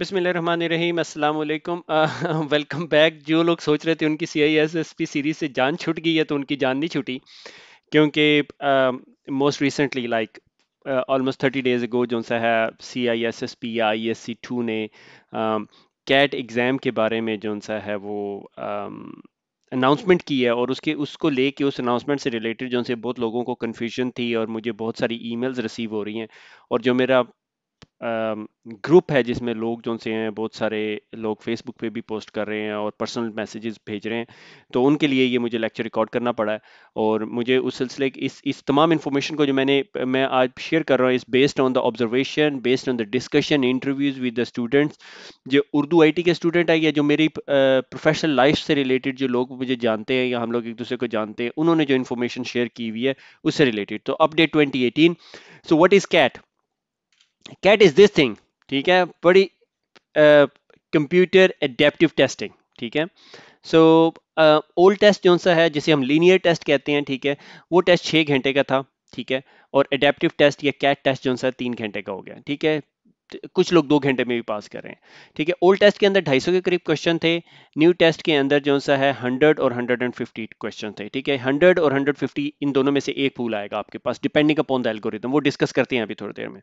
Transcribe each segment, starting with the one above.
बिसमीम अल्लाम welcome back जो लोग सोच रहे थे उनकी C I S S P series से जान छूट गई है तो उनकी जान नहीं छूटी क्योंकि most recently like almost thirty days go जो सा है C I S S P या आई एस सी टू ने कैट uh, एग्ज़ाम के बारे में जो सा है वो अनाउंसमेंट की है और उसके उसको लेके उस अनाउंसमेंट से रिलेटेड जो बहुत लोगों को कन्फ्यूजन थी और मुझे बहुत सारी मेल्स रिसीव हो रही हैं और जो मेरा ग्रुप है जिसमें लोग जो से हैं बहुत सारे लोग फेसबुक पे भी पोस्ट कर रहे हैं और पर्सनल मैसेजेस भेज रहे हैं तो उनके लिए ये मुझे लेक्चर रिकॉर्ड करना पड़ा है और मुझे उस सिलसिले इस इस तमाम इन्फॉर्मेशन को जो मैंने मैं आज शेयर कर रहा हूँ इस based on the observation based on the discussion interviews with the students जो उर्दू आई के स्टूडेंट है या जो मेरी प्रोफेशनल लाइफ से रिलेटेड जो लोग मुझे जानते हैं या हम लोग एक दूसरे को जानते हैं उन्होंने जो इन्फॉर्मेशन शेयर की हुई है उससे रिलेटेड तो update twenty so what is CAT CAT is this thing ठीक है बड़ी कंप्यूटर एडेप्टिव टेस्टिंग ठीक है सो ओल्ड टेस्ट जो सा है जिसे हम लीनियर टेस्ट कहते हैं ठीक है वो टेस्ट छः घंटे का था ठीक है और एडेप्टिव टेस्ट या कैट टेस्ट जो सा तीन घंटे का हो गया ठीक है कुछ लोग दो घंटे में भी पास कर रहे हैं ठीक है ओल्ड टेस्ट के अंदर 250 के करीब क्वेश्चन थे न्यू टेस्ट के अंदर जो सा है 100 और 150 क्वेश्चन थे ठीक है 100 और 150 इन दोनों में से एक पूल आएगा आपके पास डिपेंडिंग अपॉन द एल्गोरिथम वो डिस्कस करते हैं अभी थोड़ी देर में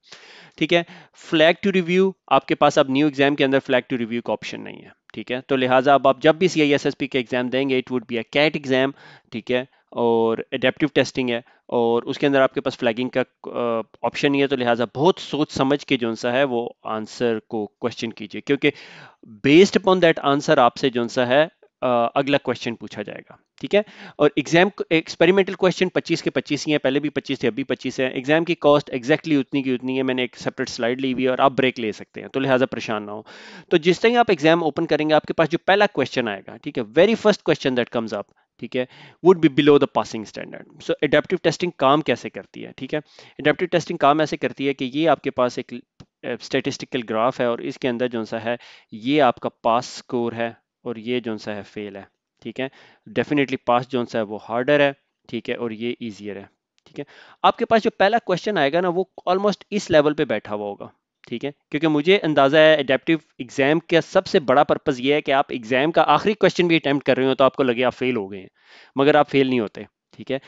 ठीक है फ्लैग टू रिव्यू आपके पास अब न्यू एग्जाम के अंदर फ्लैग टू रिव्यू का ऑप्शन नहीं है ठीक है तो लिहाजा अब आप जब भी C I S S P के एग्जाम देंगे it would be a CAT exam ठीक है और एडेप्टिव टेस्टिंग है और उसके अंदर आपके पास फ्लैगिंग का ऑप्शन नहीं है तो लिहाजा बहुत सोच समझ के जो सा है वो आंसर को क्वेश्चन कीजिए क्योंकि बेस्ड अपॉन दैट आंसर आपसे जो सा है अगला क्वेश्चन पूछा जाएगा ठीक है और एग्जाम एक्सपेरिमेंटल क्वेश्चन 25 के 25 ही हैं पहले भी 25 थे अभी 25 हैं एग्जाम की कॉस्ट एक्जैक्टली उतनी की उतनी है मैंने एक सेपरेट स्लाइड ली हुई है और आप ब्रेक ले सकते हैं तो लिहाजा परेशान ना हो तो जिस तरह आप एग्जाम ओपन करेंगे आपके पास जो पहला क्वेश्चन आएगा ठीक है very first question that comes up ठीक है would be below the passing standard so adaptive testing काम कैसे करती है ठीक है एडेप्टिव टेस्टिंग काम ऐसे करती है कि ये आपके पास एक स्टेटिस्टिकल ग्राफ है और इसके अंदर जो सा है ये आपका पास स्कोर है और ये जो सा है फेल है ठीक है डेफिनेटली पास जो सा है वो हार्डर है ठीक है और ये ईजियर है ठीक है आपके पास जो पहला क्वेश्चन आएगा ना वो ऑलमोस्ट इस लेवल पे बैठा हुआ होगा ठीक है क्योंकि मुझे अंदाज़ा है एडेप्टिव एग्ज़ाम का सबसे बड़ा पर्पज़ ये है कि आप एग्ज़ाम का आखिरी क्वेश्चन भी अटैम्प्ट कर रहे हो तो आपको लगे आप फेल हो गए हैं मगर आप फेल नहीं होते ठीक है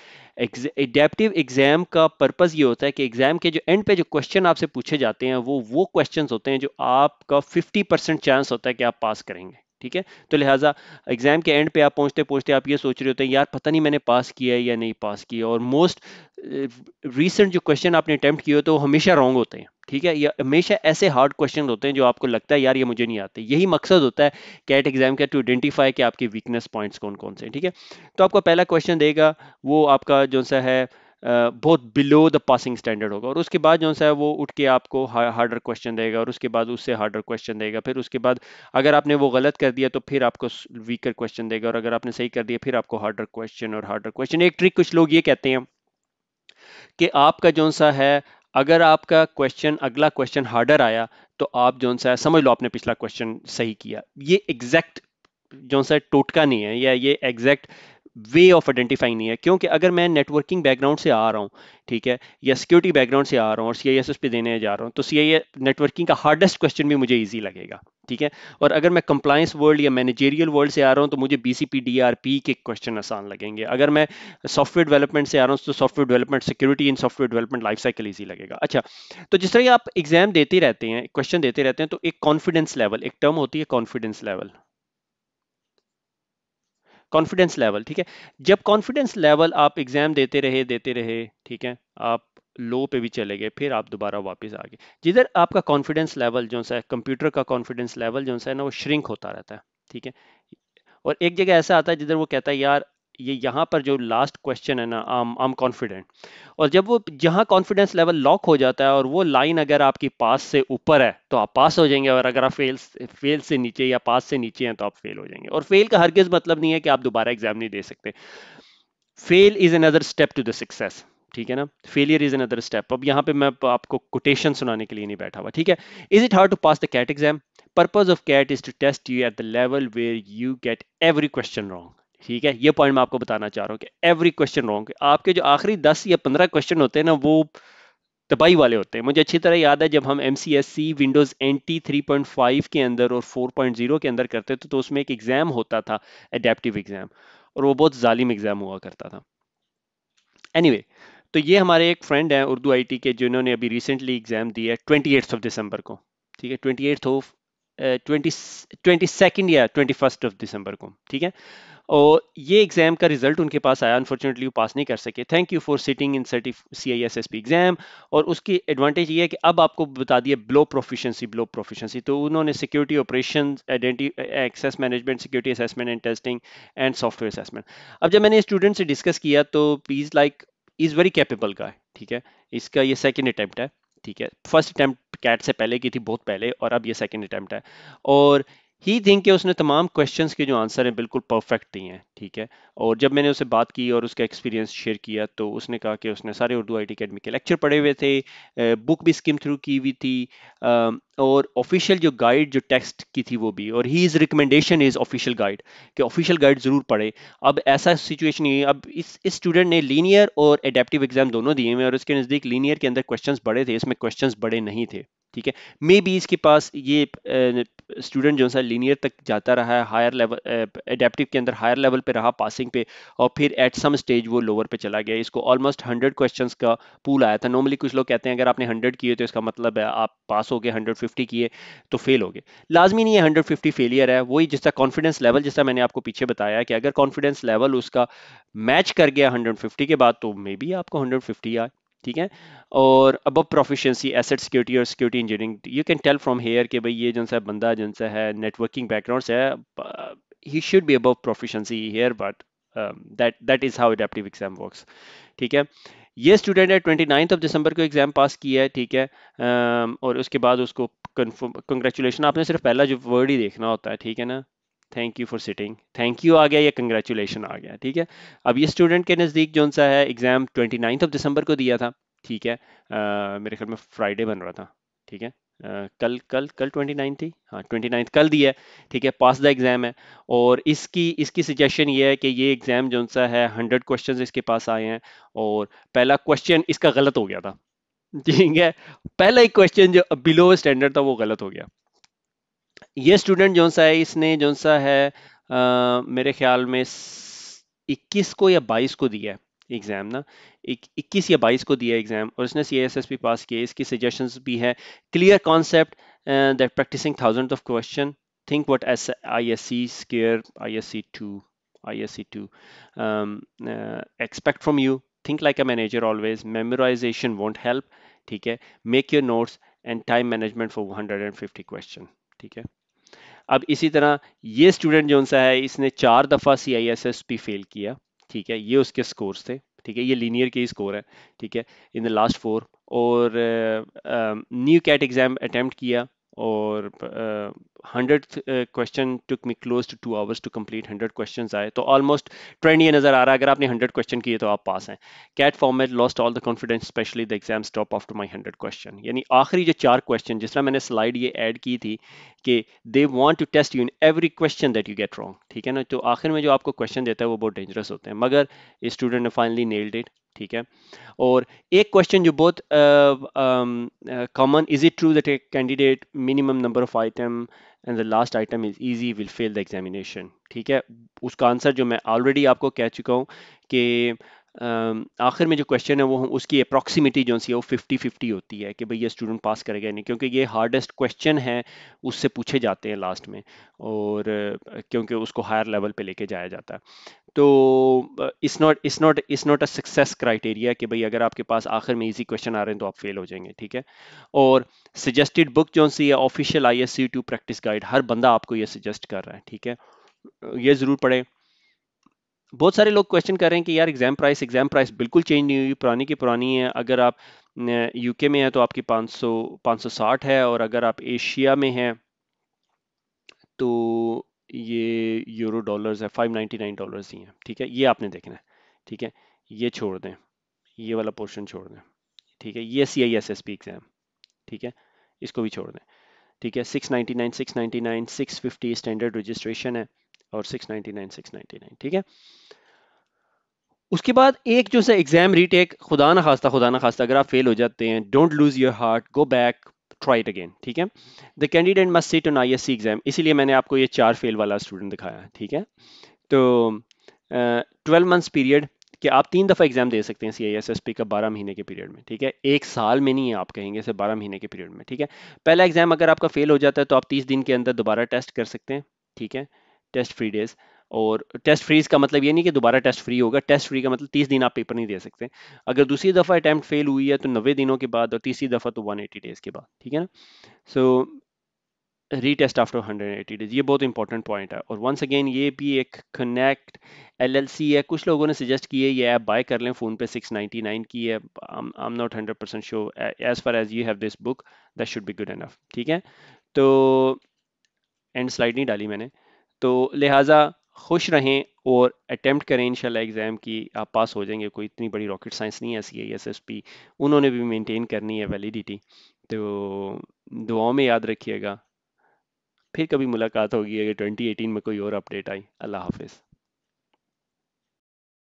एडेप्टिव एग्ज़ाम का पर्पज़ ये होता है कि एग्ज़ाम के जो एंड पे जो क्वेश्चन आपसे पूछे जाते हैं वो वो क्वेश्चन होते हैं जो आपका फिफ्टी परसेंट चांस होता है कि आप पास करेंगे ठीक है तो लिहाजा एग्जाम के एंड पे आप पहुंचते पहुंचते आप ये सोच रहे होते हैं यार पता नहीं मैंने पास किया है या नहीं पास किया और मोस्ट रिसेंट uh, जो क्वेश्चन आपने अटैम्प्ट किए तो वो हमेशा रॉन्ग होते हैं ठीक है ये हमेशा ऐसे हार्ड क्वेश्चन होते हैं जो आपको लगता है यार ये मुझे नहीं आते यही मकसद होता है कैट एग्जाम का टू आइडेंटिफाई कि आपके वीकनेस पॉइंट्स कौन कौन से हैं ठीक है तो आपका पहला क्वेश्चन देगा वो आपका जो सा है बहुत बिलो द पासिंग स्टैंडर्ड होगा और उसके बाद जो सा है वो उठ के आपको हार्डर क्वेश्चन देगा और उसके बाद उससे हार्डर क्वेश्चन देगा फिर उसके बाद अगर आपने वो गलत कर दिया तो फिर आपको वीकर क्वेश्चन देगा और अगर आपने सही कर दिया फिर आपको हार्डर क्वेश्चन और हार्डर क्वेश्चन एक ट्रिक कुछ लोग ये कहते हैं कि आपका जो सा है अगर आपका क्वेश्चन अगला क्वेश्चन हार्डर आया तो आप जो सा समझ लो आपने पिछला क्वेश्चन सही किया ये एग्जैक्ट जो सा टोटका नहीं है या ये एग्जैक्ट वे ऑफ आइडेंटिफाइंग नहीं है क्योंकि अगर मैं नेटवर्किंग बैकग्राउंड से आ रहा हूँ ठीक है या सिक्योरिटी बैकग्राउंड से आ रहा हूँ और सी आई एस उस पर देने जा रहा हूँ तो सी आई नेटवर्किंग का हार्डेस्ट क्वेश्चन भी मुझे ईजी लगेगा ठीक है और अगर मैं कंप्लायंस वर्ल्ड या मैनेजेरियल वर्ल्ड से आ रहा हूँ तो मुझे B C P D R P के क्वेश्चन आसान लगेंगे अगर मैं सॉफ्टवेयर डेवलपमेंट से आ रहा हूँ तो software development security in software development life cycle easy लगेगा अच्छा तो जिस तरह आप एग्जाम देते रहते हैं क्वेश्चन देते रहते हैं तो एक कॉन्फिडेंस लेवल एक टर्म होती है कॉन्फिडेंस लेवल कॉन्फिडेंस लेवल ठीक है जब कॉन्फिडेंस लेवल आप एग्जाम देते रहे देते रहे ठीक है आप लो पे भी चले गए फिर आप दोबारा वापस आ गए जिधर आपका कॉन्फिडेंस लेवल जो सा है कंप्यूटर का कॉन्फिडेंस लेवल जो सा है ना वो श्रिंक होता रहता है ठीक है और एक जगह ऐसा आता है जिधर वो कहता है यार ये यहाँ पर जो लास्ट क्वेश्चन है ना आई एम कॉन्फिडेंट और जब वो जहाँ कॉन्फिडेंस लेवल लॉक हो जाता है और वो लाइन अगर आपकी पास से ऊपर है तो आप पास हो जाएंगे और अगर आप फेल फेल से नीचे या पास से नीचे हैं तो आप फेल हो जाएंगे और फेल का हरगिज़ मतलब नहीं है कि आप दोबारा एग्जाम नहीं दे सकते fail is another step to the success ठीक है ना फेलियर इज अनदर स्टेप अब यहाँ पे मैं आपको कोटेशन सुनाने के लिए नहीं बैठा हुआ ठीक है is it hard to pass the CAT exam purpose of CAT is to test you at the level where you get every question wrong ठीक है ये पॉइंट मैं आपको बताना चाह रहा हूँ कि एवरी क्वेश्चन रॉन्ग आपके जो आखिरी दस या पंद्रह क्वेश्चन होते हैं ना वो तबाही वाले होते हैं मुझे अच्छी तरह याद है जब हम M C S C Windows N T three point five के अंदर और फोर पॉइंट जीरो के अंदर करते थे तो उसमें एक एग्ज़ाम होता था एडेप्टिव एग्ज़ाम और वो बहुत ालिम एग्ज़ाम हुआ करता था एनी anyway, तो ये हमारे एक फ्रेंड हैं उर्दू आई टी के जिन्होंने अभी रिसेंटली एग्ज़ाम दिया है ट्वेंटी ऑफ दिसंबर को ठीक है ट्वेंटी ऑफ ट्वेंटी सेकेंड या ट्वेंटी फर्स्ट ऑफ दिसंबर को ठीक है और ये एग्ज़ाम का रिजल्ट उनके पास आया अनफॉर्चुनेटली वो पास नहीं कर सके thank you for sitting in C I S S P exam और उसकी एडवांटेज ये है कि अब आपको बता दिया ब्लो प्रोफिशेंसी ब्लो प्रोफिशेंसी तो उन्होंने security operation identity access management security assessment and testing and software assessment अब जब मैंने स्टूडेंट से डिस्कस किया तो please like is very capable का है ठीक है इसका ये सेकेंड अटैम्प्ट है ठीक है फर्स्ट अटैम्प्ट कैट से पहले की थी बहुत पहले और अब ये सेकेंड अटैम्प्ट है और ही थिंक के उसने तमाम क्वेश्चंस के जो आंसर हैं बिल्कुल परफेक्ट दिए हैं ठीक है और जब मैंने उससे बात की और उसका एक्सपीरियंस शेयर किया तो उसने कहा कि उसने सारे उर्दू आई टी अकेडमी के लेक्चर पढ़े हुए थे बुक भी स्किम थ्रू की हुई थी और ऑफिशियल जो गाइड जो टेक्स्ट की थी वो भी और he is recommendation is official guide कि ऑफिशियल गाइड ज़रूर पढ़े अब ऐसा सिचुएशन ही अब इस इस स्टूडेंट ने लीनियर और एडेप्टिव एग्जाम दोनों दिए हुए और उसके नज़दीक लीनियर के अंदर क्वेश्चन बड़े थे इसमें क्वेश्चन बड़े नहीं थे ठीक है मे बी इसके पास ये स्टूडेंट जो है लीनियर तक जाता रहा है हायर लेवल एडेप्टिव के अंदर हायर लेवल पे रहा पासिंग पे और फिर एट सम स्टेज वो लोअर पे चला गया इसको ऑलमोस्ट हंड्रेड क्वेश्चंस का पूल आया था नॉर्मली कुछ लोग कहते हैं अगर आपने हंड्रेड किए तो इसका मतलब है आप पास हो गए हंड्रेड किए तो फेल हो गए लाजमी नहीं है हंड्रेड फेलियर है वही जिसका कॉन्फिडेंस लेवल जैसा मैंने आपको पीछे बताया कि अगर कॉन्फिडेंस लेवल उसका मैच कर गया हंड्रेड के बाद तो मे बी आपको हंड्रेड आए ठीक है और अब प्रोफिशेंसी एसेट सिक्योरिटी और security engineering you can tell from here कि भाई ये जो सा बंदा जो सा है नेटवर्किंग बैकग्राउंड से है he should be above proficiency here but that that is how adaptive exam works ठीक है ये स्टूडेंट है ट्वेंटी नाइन्थ ऑफ दिसंबर को एग्ज़ाम पास किया है ठीक है um, और उसके बाद उसको कंग्रेचुलेशन आपने सिर्फ पहला जो वर्ड ही देखना होता है ठीक है ना thank you for sitting thank you आ गया या कंग्रेचुलेशन आ गया ठीक है अब ये स्टूडेंट के नज़दीक जो सा है exam twenty ninth of December को दिया था ठीक है आ, मेरे ख्याल में फ्राइडे बन रहा था ठीक है Uh, कल कल कल ट्वेंटी नाइन्थ थी हाँ ट्वेंटी नाइन्थ कल दिया है ठीक है पास द एग्ज़ाम है और इसकी इसकी सजेशन ये है कि ये एग्ज़ाम जो सा है हंड्रेड क्वेश्चन इसके पास आए हैं और पहला क्वेश्चन इसका गलत हो गया था ठीक है पहला ही क्वेश्चन जो बिलो स्टैंडर्ड था वो गलत हो गया ये स्टूडेंट जो सा है इसने जो सा है आ, मेरे ख्याल में 21 को या 22 को दिया है एग्ज़ाम ना इक्कीस या बाईस को दिया एग्ज़ाम और इसने C S S P pass किया इसकी सजेशंस भी है clear concept that practicing thousand of question think what S I S C square I S C two I S C two expect from you think like a manager always memorization won't help ठीक है make your notes and time management for hundred and fifty question ठीक है अब इसी तरह ये student जो सा है इसने चार दफ़ा C I S S P fail किया ठीक है ये उसके स्कोर्स थे ठीक है ये लीनियर के ही स्कोर है ठीक है इन द लास्ट फोर और न्यू कैट एग्ज़ाम अटैम्प्ट किया और hundred question took me close to two hours to complete hundred question आए तो ऑलमोस्ट ट्रेंड ये नजर आ रहा है अगर आपने हंड्रेड क्वेश्चन किए तो आप पास हैं CAT format lost all the confidence specially the exam stop after my hundred question यानी आखिरी जो चार क्वेश्चन जिस तरह मैंने स्लाइड ये ऐड की थी कि they want to test you in every question that you get wrong ठीक है ना तो आखिर में जो आपको क्वेश्चन देता है वो बहुत डेंजरस होते हैं मगर स्टूडेंट ने फाइनली नेल्ड इट ठीक है और एक क्वेश्चन जो बहुत common is it true that a candidate minimum number of item and the last item is easy will fail the examination ठीक है उसका आंसर जो मैं ऑलरेडी आपको कह चुका हूँ कि आखिर में जो क्वेश्चन है वो हम उसकी अप्रॉक्सीमेटी जो सी है वो फिफ्टी फिफ्टी होती है कि भाई ये स्टूडेंट पास करेगा नहीं क्योंकि ये हार्डेस्ट क्वेश्चन है उससे पूछे जाते हैं लास्ट में और क्योंकि उसको हायर लेवल पे लेके जाया जाता है तो इस नॉट इस नॉट इस नॉट अ सक्सेस क्राइटेरिया कि भाई अगर आपके पास आखिर में इजी क्वेश्चन आ रहे हैं तो आप फेल हो जाएंगे ठीक है और सजेस्टेड बुक जो सी है official I S C two practice guide हर बंदा आपको ये सजेस्ट कर रहा है ठीक है ये ज़रूर पढ़ें बहुत सारे लोग क्वेश्चन कर रहे हैं कि यार एग्जाम प्राइस एग्जाम प्राइस बिल्कुल चेंज नहीं हुई पुरानी की पुरानी है अगर आप यूके में हैं तो आपकी 500 560 है और अगर आप एशिया में हैं तो ये यूरो डॉलर्स है 599 डॉलर्स ही हैं ठीक है ये आपने देखना है ठीक है ये छोड़ दें ये वाला पोर्शन छोड़ दें ठीक है ये C I S S P exam ठीक है इसको भी छोड़ दें ठीक है 699 699 650 स्टैंडर्ड रजिस्ट्रेशन है और 699 699 ठीक है उसके बाद एक जो सा एग्जाम रीटेक खुदा ना खास्ता खुदा ना खास्ता अगर आप फेल हो जाते हैं don't lose your heart go back try it again ठीक है the candidate must sit on I S C exam इसीलिए मैंने आपको ये चार फेल वाला स्टूडेंट दिखाया ठीक है तो ट्वेल्व मंथ्स पीरियड कि आप तीन दफ़ा एग्जाम दे सकते हैं C I S S P का बारह महीने के पीरियड में ठीक है एक साल में नहीं है आप कहेंगे से बारह महीने के पीरियड में ठीक है पहला एग्जाम अगर आपका फेल हो जाता है तो आप तीस दिन के अंदर दोबारा टेस्ट कर सकते हैं ठीक है टेस्ट फ्री डेज और टेस्ट फ्रीज का मतलब ये नहीं कि दोबारा टेस्ट फ्री होगा टेस्ट फ्री का मतलब तीस दिन आप पेपर नहीं दे सकते अगर दूसरी दफ़ा अटैम्प्ट फेल हुई है तो नब्बे दिनों के बाद और तीसरी दफ़ा तो वन एटी डेज़ के बाद ठीक है ना सो री टेस्ट आफ्टर 180 डेज ये बहुत इंपॉर्टेंट पॉइंट है और वंस अगेन ये भी एक कनेक्ट एलएलसी है कुछ लोगों ने सजेस्ट किया है ये ऐप बाय कर लें फ़ोन पे 699 की है I am not hundred percent sure as far as you have this book that should be good enough ठीक है तो एंड स्लाइड नहीं डाली मैंने तो लिहाजा खुश रहें और अटैम्प्ट करें इंशाल्लाह एग्ज़ाम की आप पास हो जाएंगे कोई इतनी बड़ी रॉकेट साइंस नहीं है C I S S P उन्होंने भी मेनटेन करनी है वैलिडिटी तो दुआओं में याद रखिएगा फिर कभी मुलाकात होगी अगर 2018 में कोई और अपडेट आई अल्लाह हाफिज़